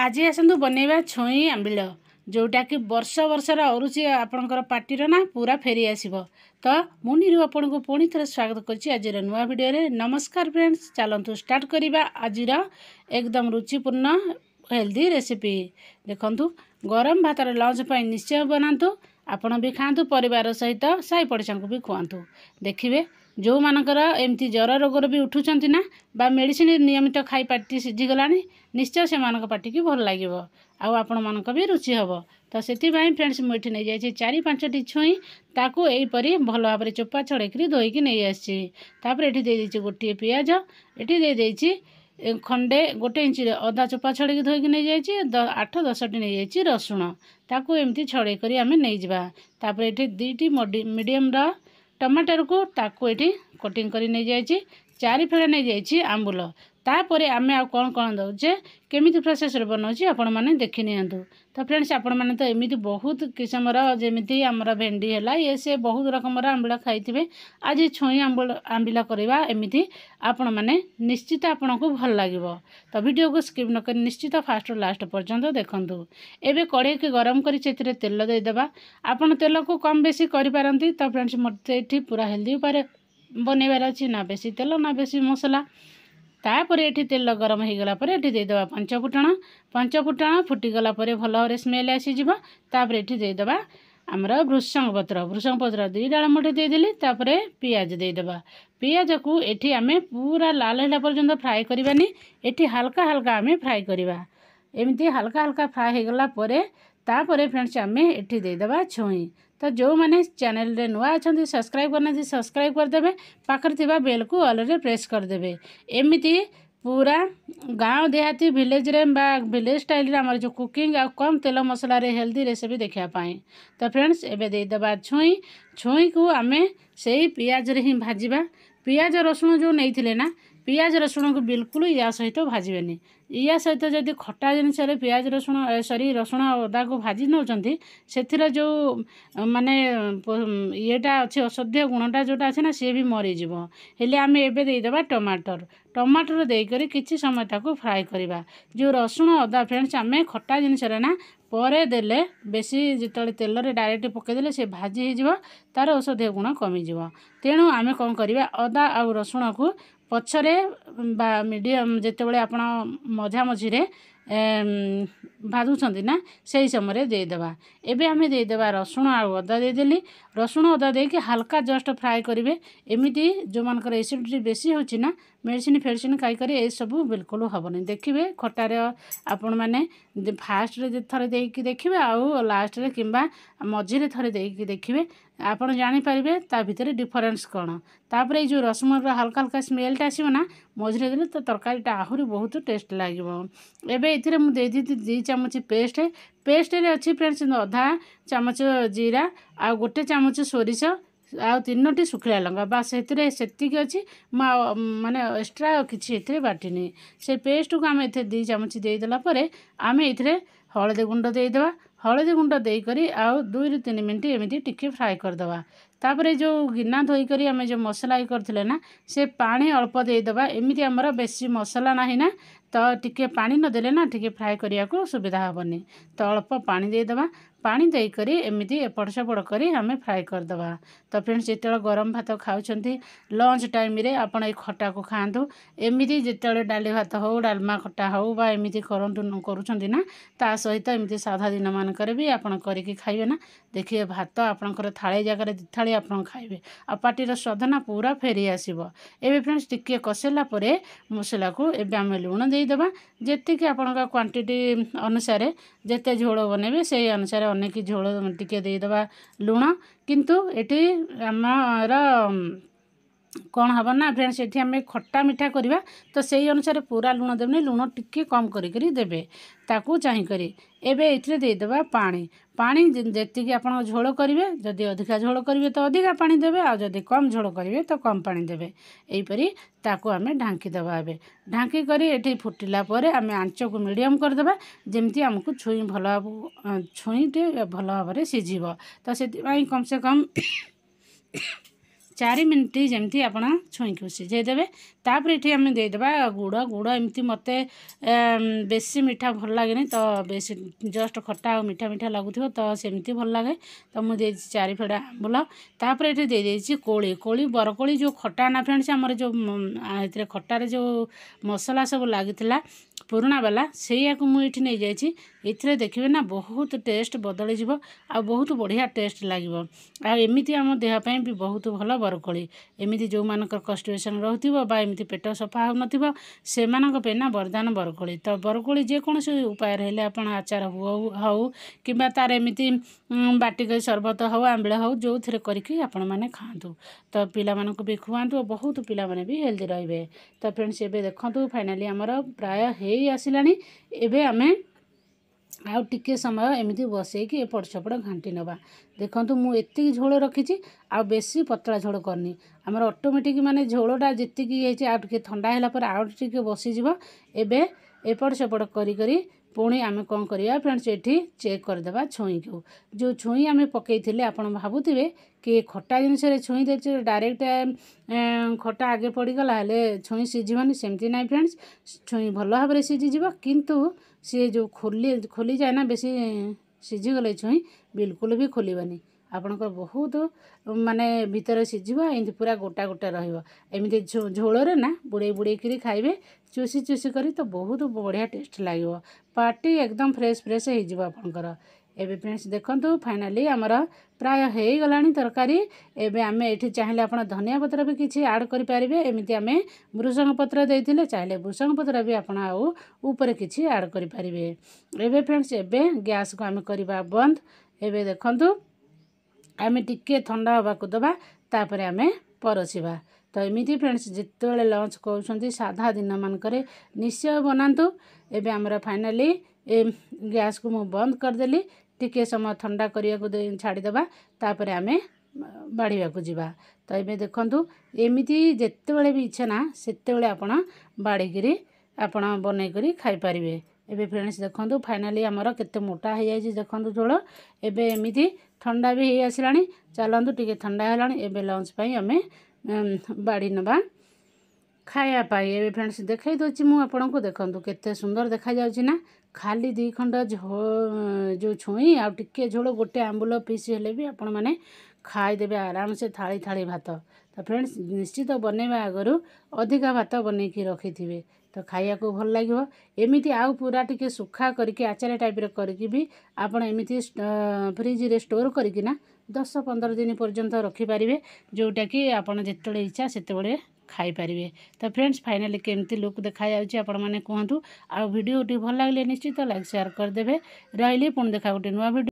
ଆଜି ଆସନ୍ତୁ ବନେଇବା ଛୁଇଁ ଆମ୍ବିଳ ଯେଉଁଟାକି ବର୍ଷ ବର୍ଷର ଅରୁଚି ଆପଣଙ୍କର ପାଟିର ନା ପୁରା ଫେରି ଆସିବ ତ ମୁଁ ନିରୁ ଆପଣଙ୍କୁ ପୁଣି ଥରେ ସ୍ୱାଗତ କରୁଛି ଆଜିର ନୂଆ ଭିଡ଼ିଓରେ ନମସ୍କାର ଫ୍ରେଣ୍ଡସ୍ ଚାଲନ୍ତୁ ଷ୍ଟାର୍ଟ କରିବା ଆଜିର ଏକଦମ ରୁଚିପୂର୍ଣ୍ଣ ହେଲ୍ଦି ରେସିପି ଦେଖନ୍ତୁ ଗରମ ଭାତର ଲଞ୍ଚ ପାଇଁ ନିଶ୍ଚୟ ବନାନ୍ତୁ ଆପଣ ବି ଖାଆନ୍ତୁ ପରିବାର ସହିତ ସାଇ ପଡ଼ିଶାଙ୍କୁ ବି ଖୁଆନ୍ତୁ ଦେଖିବେ ଯେଉଁମାନଙ୍କର ଏମିତି ଜ୍ୱର ରୋଗର ବି ଉଠୁଛନ୍ତି ନା ବା ମେଡ଼ିସିନ ନିୟମିତ ଖାଇ ପାଟି ସିଝିଗଲାଣି ନିଶ୍ଚୟ ସେମାନଙ୍କ ପାଟିକି ଭଲ ଲାଗିବ ଆଉ ଆପଣମାନଙ୍କ ବି ରୁଚି ହେବ ତ ସେଥିପାଇଁ ଫ୍ରେଣ୍ଡସ୍ ମୁଁ ଏଠି ନେଇଯାଇଛି ଚାରି ପାଞ୍ଚଟି ଛୁଇଁ ତାକୁ ଏହିପରି ଭଲ ଭାବରେ ଚୋପା ଛଡ଼େଇକିରି ଧୋଇକି ନେଇ ଆସିଛି ତାପରେ ଏଠି ଦେଇଦେଇଛି ଗୋଟିଏ ପିଆଜ ଏଠି ଦେଇଦେଇଛି ଖଣ୍ଡେ ଗୋଟେ ଇଞ୍ଚ ଅଧା ଚୋପା ଛଡ଼େଇକି ଧୋଇକି ନେଇଯାଇଛି ଆଠ ଦଶଟି ନେଇଯାଇଛି ରସୁଣ ତାକୁ ଏମିତି ଛଡ଼େଇ କରି ଆମେ ନେଇଯିବା ତାପରେ ଏଠି ଦୁଇଟି ମିଡ଼ିୟମର ଟମାଟରକୁ ତାକୁ ଏଠି କଟିଂ କରି ନେଇଯାଇଛି ଚାରିଫେଳେ ନେଇଯାଇଛି ଆମ୍ବୁଲ ତାପରେ ଆମେ ଆଉ କ'ଣ କ'ଣ ଦେଉଛେ କେମିତି ପ୍ରସେସରେ ବନାଉଛି ଆପଣମାନେ ଦେଖିନିଅନ୍ତୁ ତ ଫ୍ରେଣ୍ଡସ୍ ଆପଣମାନେ ତ ଏମିତି ବହୁତ କିସମର ଯେମିତି ଆମର ଭେଣ୍ଡି ହେଲା ଇଏ ସିଏ ବହୁତ ରକମର ଆମ୍ବିଳ ଖାଇଥିବେ ଆଜି ଛୁଇଁ ଆମ୍ବୁଳ ଆମ୍ବିଳ କରିବା ଏମିତି ଆପଣମାନେ ନିଶ୍ଚିତ ଆପଣଙ୍କୁ ଭଲ ଲାଗିବ ତ ଭିଡ଼ିଓକୁ ସ୍କିପ୍ ନକରି ନିଶ୍ଚିତ ଫାଷ୍ଟରୁ ଲାଷ୍ଟ ପର୍ଯ୍ୟନ୍ତ ଦେଖନ୍ତୁ ଏବେ କଡ଼େଇକି ଗରମ କରି ସେଥିରେ ତେଲ ଦେଇଦେବା ଆପଣ ତେଲକୁ କମ୍ ବେଶୀ କରିପାରନ୍ତି ତ ଫ୍ରେଣ୍ଡସ୍ ମୋତେ ଏଠି ପୁରା ହେଲ୍ଦି ଉପରେ ବନେଇବାର ଅଛି ନା ବେଶୀ ତେଲ ନା ବେଶୀ ମସଲା ତାପରେ ଏଠି ତେଲ ଗରମ ହେଇଗଲା ପରେ ଏଠି ଦେଇଦେବା ପଞ୍ଚ ଫୁଟଣ ପଞ୍ଚ ଫୁଟଣ ଫୁଟିଗଲା ପରେ ଭଲ ଭାବରେ ସ୍ମେଲ୍ ଆସିଯିବ ତାପରେ ଏଠି ଦେଇଦେବା ଆମର ଭୃଷଙ୍ଗପତ୍ର ଭୃଷଙ୍ଗପତ୍ର ଦୁଇ ଡାଳ ମୁଠେ ଦେଇଦେଲି ତାପରେ ପିଆଜ ଦେଇଦେବା ପିଆଜକୁ ଏଠି ଆମେ ପୁରା ଲାଲ ହେଲା ପର୍ଯ୍ୟନ୍ତ ଫ୍ରାଏ କରିବାନି ଏଠି ହାଲକା ହାଲକା ଆମେ ଫ୍ରାଏ କରିବା ଏମିତି ହାଲକା ହାଲକା ଫ୍ରାଏ ହୋଇଗଲା ପରେ ତାପରେ ଫ୍ରେଣ୍ଡସ୍ ଆମେ ଏଠି ଦେଇଦେବା ଛୁଇଁ ତ ଯେଉଁମାନେ ଚ୍ୟାନେଲ୍ରେ ନୂଆ ଅଛନ୍ତି ସବସ୍କ୍ରାଇବ୍ କରିନାହାନ୍ତି ସବସ୍କ୍ରାଇବ୍ କରିଦେବେ ପାଖରେ ଥିବା ବେଲ୍କୁ ଅଲ୍ରେ ପ୍ରେସ୍ କରିଦେବେ ଏମିତି ପୁରା ଗାଁ ଦେହାତି ଭିଲେଜ୍ରେ ବା ଭିଲେଜ୍ ଷ୍ଟାଇଲ୍ରେ ଆମର ଯେଉଁ କୁକିଂ ଆଉ କମ୍ ତେଲ ମସଲାରେ ହେଲ୍ଦି ରେସିପି ଦେଖିବା ପାଇଁ ତ ଫ୍ରେଣ୍ଡସ୍ ଏବେ ଦେଇଦେବା ଛୁଇଁ ଛୁଇଁକୁ ଆମେ ସେଇ ପିଆଜରେ ହିଁ ଭାଜିବା ପିଆଜ ରସୁଣ ଯେଉଁ ନେଇଥିଲେ ନା ପିଆଜ ରସୁଣକୁ ବିଲକୁଲ ୟା ସହିତ ଭାଜିବେନି ୟା ସହିତ ଯଦି ଖଟା ଜିନିଷରେ ପିଆଜ ରସୁଣ ସରି ରସୁଣ ଅଦାକୁ ଭାଜି ନେଉଛନ୍ତି ସେଥିରେ ଯେଉଁ ମାନେ ଇଏଟା ଅଛି ଅସଧ୍ୟ ଗୁଣଟା ଯେଉଁଟା ଅଛି ନା ସିଏ ବି ମରିଯିବ ହେଲେ ଆମେ ଏବେ ଦେଇଦେବା ଟମାଟର ଟମାଟର ଦେଇକରି କିଛି ସମୟ ତାକୁ ଫ୍ରାଏ କରିବା ଯେଉଁ ରସୁଣ ଅଦା ଫ୍ରେଣ୍ଡସ୍ ଆମେ ଖଟା ଜିନିଷରେ ନା ପରେ ଦେଲେ ବେଶୀ ଯେତେବେଳେ ତେଲରେ ଡାଇରେକ୍ଟ ପକାଇଦେଲେ ସେ ଭାଜି ହେଇଯିବ ତା'ର ଔଷଧୀୟ ଗୁଣ କମିଯିବ ତେଣୁ ଆମେ କ'ଣ କରିବା ଅଦା ଆଉ ରସୁଣକୁ ପଛରେ ବା ମିଡ଼ିୟମ୍ ଯେତେବେଳେ ଆପଣ ମଝାମଝିରେ ଭାଜୁଛନ୍ତି ନା ସେହି ସମୟରେ ଦେଇଦେବା ଏବେ ଆମେ ଦେଇଦେବା ରସୁଣ ଆଉ ଅଦା ଦେଇଦେଲି ରସୁଣ ଅଦା ଦେଇକି ହାଲକା ଜଷ୍ଟ ଫ୍ରାଏ କରିବେ ଏମିତି ଯେଉଁମାନଙ୍କର ଏସିଡ଼ିଟି ବେଶୀ ହେଉଛି ନା मेडसन फेडसन खाइकरी एसबु बेलकुल हेन देखि खटार आपण म फास्टर देखि आउ लास्टा मझि आप जे त भिर डिफरेन्स कन् तर यो जो रसम हलका हका स्मेल्टा आसि तरकारी आहुरी बहुत टेस्ट लाग दुई चामच पेस्ट पेस्टले अब फ्रेन्स अधा चामच जिरा आउँ गोटे चामच सोरिष ଆଉ ତିନୋଟି ଶୁଖିଲା ଲଙ୍କା ବା ସେଥିରେ ସେତିକି ଅଛି ମୁଁ ଆଉ ମାନେ ଏକ୍ସଟ୍ରା କିଛି ଏଥିରେ ବାଟିନି ସେ ପେଷ୍ଟକୁ ଆମେ ଏଥିରେ ଦୁଇ ଚାମଚ ଦେଇଦେଲା ପରେ ଆମେ ଏଥିରେ ହଳଦୀ ଗୁଣ୍ଡ ଦେଇଦେବା ହଳଦୀ ଗୁଣ୍ଡ ଦେଇକରି ଆଉ ଦୁଇରୁ ତିନି ମିନିଟ୍ ଏମିତି ଟିକିଏ ଫ୍ରାଏ କରିଦେବା ତାପରେ ଯେଉଁ ଗିନା ଧୋଇକରି ଆମେ ଯେଉଁ ମସଲା ଇଏ କରିଥିଲେ ନା ସେ ପାଣି ଅଳ୍ପ ଦେଇଦେବା ଏମିତି ଆମର ବେଶୀ ମସଲା ନାହିଁ ନା ତ ଟିକିଏ ପାଣି ନ ଦେଲେ ନା ଟିକିଏ ଫ୍ରାଏ କରିବାକୁ ସୁବିଧା ହେବନି ତ ଅଳ୍ପ ପାଣି ଦେଇଦେବା ପାଣି ଦେଇକରି ଏମିତି ଏପଟ ସେପଟ କରି ଆମେ ଫ୍ରାଏ କରିଦେବା ତ ଫ୍ରେଣ୍ଡସ୍ ଯେତେବେଳେ ଗରମ ଭାତ ଖାଉଛନ୍ତି ଲଞ୍ଚ ଟାଇମ୍ରେ ଆପଣ ଏଇ ଖଟାକୁ ଖାଆନ୍ତୁ ଏମିତି ଯେତେବେଳେ ଡାଲି ଭାତ ହେଉ ଡାଲମା ଖଟା ହେଉ ବା ଏମିତି କରନ୍ତୁ କରୁଛନ୍ତି ନା ତା ସହିତ ଏମିତି ସାଧା ଦିନମାନ ମାନଙ୍କରେ ବି ଆପଣ କରିକି ଖାଇବେ ନା ଦେଖିବେ ଭାତ ଆପଣଙ୍କର ଥାଳି ଜାଗାରେ ଦୁଇ ଥାଳି ଆପଣ ଖାଇବେ ଆଉ ପାଟିର ସ୍ୱାଦ ନା ପୁରା ଫେରି ଆସିବ ଏବେ ଫ୍ରେଣ୍ଡସ୍ ଟିକିଏ କଷେଲା ପରେ ମସଲାକୁ ଏବେ ଆମେ ଲୁଣ ଦେଇଦେବା ଯେତିକି ଆପଣଙ୍କ କ୍ୱାଣ୍ଟିଟି ଅନୁସାରେ ଯେତେ ଝୋଳ ବନେଇବେ ସେଇ ଅନୁସାରେ ଅନେକ ଝୋଳ ଟିକିଏ ଦେଇଦେବା ଲୁଣ କିନ୍ତୁ ଏଠି ଆମର କ'ଣ ହେବ ନା ଫ୍ରେଣ୍ଡସ୍ ଏଠି ଆମେ ଖଟା ମିଠା କରିବା ତ ସେଇ ଅନୁସାରେ ପୁରା ଲୁଣ ଦେବେନି ଲୁଣ ଟିକିଏ କମ୍ କରିକରି ଦେବେ ତାକୁ ଚାହିଁକରି ଏବେ ଏଥିରେ ଦେଇଦେବା ପାଣି ପାଣି ଯେତିକି ଆପଣ ଝୋଳ କରିବେ ଯଦି ଅଧିକା ଝୋଳ କରିବେ ତ ଅଧିକା ପାଣି ଦେବେ ଆଉ ଯଦି କମ୍ ଝୋଳ କରିବେ ତ କମ୍ ପାଣି ଦେବେ ଏହିପରି ତାକୁ ଆମେ ଢାଙ୍କି ଦେବା ଏବେ ଢାଙ୍କି କରି ଏଠି ଫୁଟିଲା ପରେ ଆମେ ଆଞ୍ଚକୁ ମିଡ଼ିୟମ୍ କରିଦେବା ଯେମିତି ଆମକୁ ଛୁଇଁ ଭଲ ଛୁଇଁଟି ଭଲ ଭାବରେ ସିଝିବ ତ ସେଥିପାଇଁ କମ୍ ସେ କମ୍ ଚାରି ମିନିଟ୍ ଯେମିତି ଆପଣ ଛୁଇଁକି ସିଝେଇ ଦେବେ ତାପରେ ଏଠି ଆମେ ଦେଇଦେବା ଗୁଡ଼ ଗୁଡ଼ ଏମିତି ମୋତେ ବେଶୀ ମିଠା ଭଲ ଲାଗେନି ତ ବେଶୀ ଜଷ୍ଟ ଖଟା ଆଉ ମିଠା ମିଠା ଲାଗୁଥିବ ତ ସେମିତି ଭଲ ଲାଗେ ତ ମୁଁ ଦେଇଛି ଚାରି ଫେଡ଼ା ଆମ୍ବୁଲ ତାପରେ ଏଠି ଦେଇଦେଇଛି କୋଳି କୋଳି ବରକୋଳି ଯେଉଁ ଖଟା ନା ଫ୍ରେଣ୍ଡସ୍ ଆମର ଯେଉଁ ଏଥିରେ ଖଟାରେ ଯେଉଁ ମସଲା ସବୁ ଲାଗିଥିଲା ପୁରୁଣା ବାଲା ସେଇଆକୁ ମୁଁ ଏଇଠି ନେଇଯାଇଛି ଏଥିରେ ଦେଖିବେ ନା ବହୁତ ଟେଷ୍ଟ ବଦଳିଯିବ ଆଉ ବହୁତ ବଢ଼ିଆ ଟେଷ୍ଟ ଲାଗିବ ଆଉ ଏମିତି ଆମ ଦେହ ପାଇଁ ବି ବହୁତ ଭଲ ବରକୋଳି ଏମିତି ଯେଉଁମାନଙ୍କର କନଷ୍ଟିପେସନ୍ ରହୁଥିବ ବା ଏମିତି ପେଟ ସଫା ହେଉନଥିବ ସେମାନଙ୍କ ପାଇଁ ନା ବରଦାନ ବରକୋଳି ତ ବରକୋଳି ଯେକୌଣସି ଉପାୟରେ ହେଲେ ଆପଣ ଆଚାର ହଉ ହଉ କିମ୍ବା ତାର ଏମିତି ବାଟିକରି ସର୍ବତ ହଉ ଆମ୍ବିଳ ହଉ ଯେଉଁଥିରେ କରିକି ଆପଣମାନେ ଖାଆନ୍ତୁ ତ ପିଲାମାନଙ୍କୁ ବି ଖୁଆନ୍ତୁ ବହୁତ ପିଲାମାନେ ବି ହେଲ୍ଦି ରହିବେ ତ ଫ୍ରେଣ୍ଡସ୍ ଏବେ ଦେଖନ୍ତୁ ଫାଇନାଲି ଆମର ପ୍ରାୟ ହେଇ ହେଇ ଆସିଲାଣି ଏବେ ଆମେ ଆଉ ଟିକେ ସମୟ ଏମିତି ବସେଇକି ଏପଟ ସେପଟ ଘାଣ୍ଟି ନେବା ଦେଖନ୍ତୁ ମୁଁ ଏତିକି ଝୋଳ ରଖିଛି ଆଉ ବେଶୀ ପତଳା ଝୋଳ କରିନି ଆମର ଅଟୋମେଟିକ୍ ମାନେ ଝୋଳଟା ଯେତିକି ହେଇଛି ଆଉ ଟିକେ ଥଣ୍ଡା ହେଲା ପରେ ଆଉ ଟିକେ ବସିଯିବ ଏବେ ଏପଟ ସେପଟ କରି କରି ପୁଣି ଆମେ କ'ଣ କରିବା ଫ୍ରେଣ୍ଡସ୍ ଏଠି ଚେକ୍ କରିଦେବା ଛୁଇଁକୁ ଯେଉଁ ଛୁଇଁ ଆମେ ପକାଇଥିଲେ ଆପଣ ଭାବୁଥିବେ କି ଖଟା ଜିନିଷରେ ଛୁଇଁ ଦେଇଛି ଡାଇରେକ୍ଟ ଖଟା ଆଗେ ପଡ଼ିଗଲା ହେଲେ ଛୁଇଁ ସିଝିବନି ସେମିତି ନାହିଁ ଫ୍ରେଣ୍ଡସ୍ ଛୁଇଁ ଭଲ ଭାବରେ ସିଝିଯିବ କିନ୍ତୁ ସିଏ ଯେଉଁ ଖୋଲି ଖୋଲିଯାଏ ନା ବେଶୀ ସିଝିଗଲେ ଛୁଇଁ ବିଲକୁଲ ବି ଖୋଲିବନି ଆପଣଙ୍କର ବହୁତ ମାନେ ଭିତରେ ସିଝିବ ଏମିତି ପୁରା ଗୋଟା ଗୋଟା ରହିବ ଏମିତି ଝୋଳରେ ନା ବୁଡ଼େଇ ବୁଡ଼େଇକିରି ଖାଇବେ ଚୁଷି ଚୁଷି କରି ତ ବହୁତ ବଢ଼ିଆ ଟେଷ୍ଟ ଲାଗିବ ପାଟି ଏକଦମ୍ ଫ୍ରେଶ୍ ଫ୍ରେଶ୍ ହେଇଯିବ ଆପଣଙ୍କର ଏବେ ଫ୍ରେଣ୍ଡସ୍ ଦେଖନ୍ତୁ ଫାଇନାଲି ଆମର ପ୍ରାୟ ହେଇଗଲାଣି ତରକାରୀ ଏବେ ଆମେ ଏଠି ଚାହିଁଲେ ଆପଣ ଧନିଆ ପତ୍ର ବି କିଛି ଆଡ଼୍ କରିପାରିବେ ଏମିତି ଆମେ ଭୃଷଙ୍ଗ ପତ୍ର ଦେଇଥିଲେ ଚାହିଁଲେ ଭୃଷଙ୍ଗ ପତ୍ର ବି ଆପଣ ଆଉ ଉପରେ କିଛି ଆଡ଼୍ କରିପାରିବେ ଏବେ ଫ୍ରେଣ୍ଡସ୍ ଏବେ ଗ୍ୟାସ୍କୁ ଆମେ କରିବା ବନ୍ଦ ଏବେ ଦେଖନ୍ତୁ ଆମେ ଟିକିଏ ଥଣ୍ଡା ହେବାକୁ ଦେବା ତାପରେ ଆମେ ପରଶିବା ତ ଏମିତି ଫ୍ରେଣ୍ଡସ୍ ଯେତେବେଳେ ଲଞ୍ଚ କରୁଛନ୍ତି ସାଧା ଦିନମାନଙ୍କରେ ନିଶ୍ଚୟ ବନାନ୍ତୁ ଏବେ ଆମର ଫାଇନାଲି ଏ ଗ୍ୟାସ୍କୁ ମୁଁ ବନ୍ଦ କରିଦେଲି ଟିକିଏ ସମୟ ଥଣ୍ଡା କରିବାକୁ ଛାଡ଼ିଦେବା ତାପରେ ଆମେ ବାଢ଼ିବାକୁ ଯିବା ତ ଏବେ ଦେଖନ୍ତୁ ଏମିତି ଯେତେବେଳେ ବି ଇଚ୍ଛା ନା ସେତେବେଳେ ଆପଣ ବାଢ଼ିକିରି ଆପଣ ବନେଇକରି ଖାଇପାରିବେ ଏବେ ଫ୍ରେଣ୍ଡସ୍ ଦେଖନ୍ତୁ ଫାଇନାଲି ଆମର କେତେ ମୋଟା ହୋଇଯାଇଛି ଦେଖନ୍ତୁ ଝୋଳ ଏବେ ଏମିତି ଥଣ୍ଡା ବି ହେଇ ଆସିଲାଣି ଚାଲନ୍ତୁ ଟିକେ ଥଣ୍ଡା ହେଲାଣି ଏବେ ଲଞ୍ଚ ପାଇଁ ଆମେ ବାଡ଼ି ନେବା ଖାଇବା ପାଇଁ ଏବେ ଫ୍ରେଣ୍ଡସ୍ ଦେଖାଇ ଦେଉଛି ମୁଁ ଆପଣଙ୍କୁ ଦେଖନ୍ତୁ କେତେ ସୁନ୍ଦର ଦେଖାଯାଉଛି ନା ଖାଲି ଦୁଇ ଖଣ୍ଡ ଯେଉଁ ଛୁଇଁ ଆଉ ଟିକେ ଝୋଳ ଗୋଟେ ଆମ୍ବୁଲ ପିସ୍ ହେଲେ ବି ଆପଣମାନେ ଖାଇଦେବେ ଆରାମସେ ଥାଳି ଥାଳି ଭାତ ତ ଫ୍ରେଣ୍ଡସ୍ ନିଶ୍ଚିତ ବନେଇବା ଆଗରୁ ଅଧିକା ଭାତ ବନେଇକି ରଖିଥିବେ ତ ଖାଇବାକୁ ଭଲ ଲାଗିବ ଏମିତି ଆଉ ପୁରା ଟିକେ ଶୁଖା କରିକି ଆଚାର ଟାଇପ୍ର କରିକି ବି ଆପଣ ଏମିତି ଫ୍ରିଜ୍ରେ ଷ୍ଟୋର୍ କରିକିନା ଦଶ ପନ୍ଦର ଦିନ ପର୍ଯ୍ୟନ୍ତ ରଖିପାରିବେ ଯେଉଁଟାକି ଆପଣ ଯେତେବେଳେ ଇଚ୍ଛା ସେତେବେଳେ ଖାଇପାରିବେ ତ ଫ୍ରେଣ୍ଡସ୍ ଫାଇନାଲି କେମିତି ଲୁକ୍ ଦେଖାଯାଉଛି ଆପଣମାନେ କୁହନ୍ତୁ ଆଉ ଭିଡ଼ିଓଟି ଭଲ ଲାଗିଲେ ନିଶ୍ଚିତ ଲାଇକ୍ ସେୟାର୍ କରିଦେବେ ରହିଲି ପୁଣି ଦେଖା ଗୋଟେ ନୂଆ ଭିଡ଼ିଓ